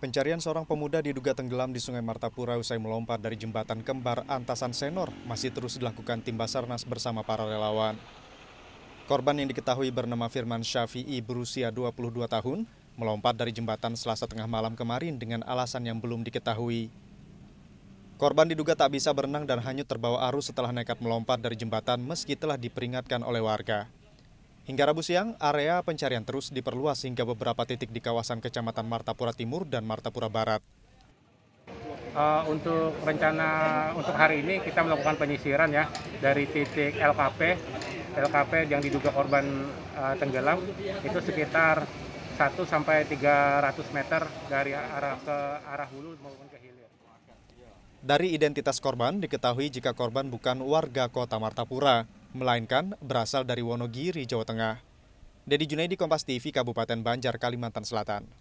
Pencarian seorang pemuda diduga tenggelam di Sungai Martapura usai melompat dari jembatan kembar Antasan Senor masih terus dilakukan tim Basarnas bersama para relawan. Korban yang diketahui bernama Firman Syafi'i berusia 22 tahun melompat dari jembatan selasa tengah malam kemarin dengan alasan yang belum diketahui. Korban diduga tak bisa berenang dan hanyut terbawa arus setelah nekat melompat dari jembatan meski telah diperingatkan oleh warga. Hingga Rabu siang, area pencarian terus diperluas hingga beberapa titik di kawasan Kecamatan Martapura Timur dan Martapura Barat. Uh, untuk rencana untuk hari ini kita melakukan penyisiran ya dari titik LKP, LKP yang diduga korban uh, tenggelam itu sekitar 1 sampai 300 meter dari arah ke arah hulu maupun ke hilir. Dari identitas korban diketahui jika korban bukan warga Kota Martapura melainkan berasal dari Wonogiri, Jawa Tengah. Dedi Junaidi Kompas TV Kabupaten Banjar, Kalimantan Selatan.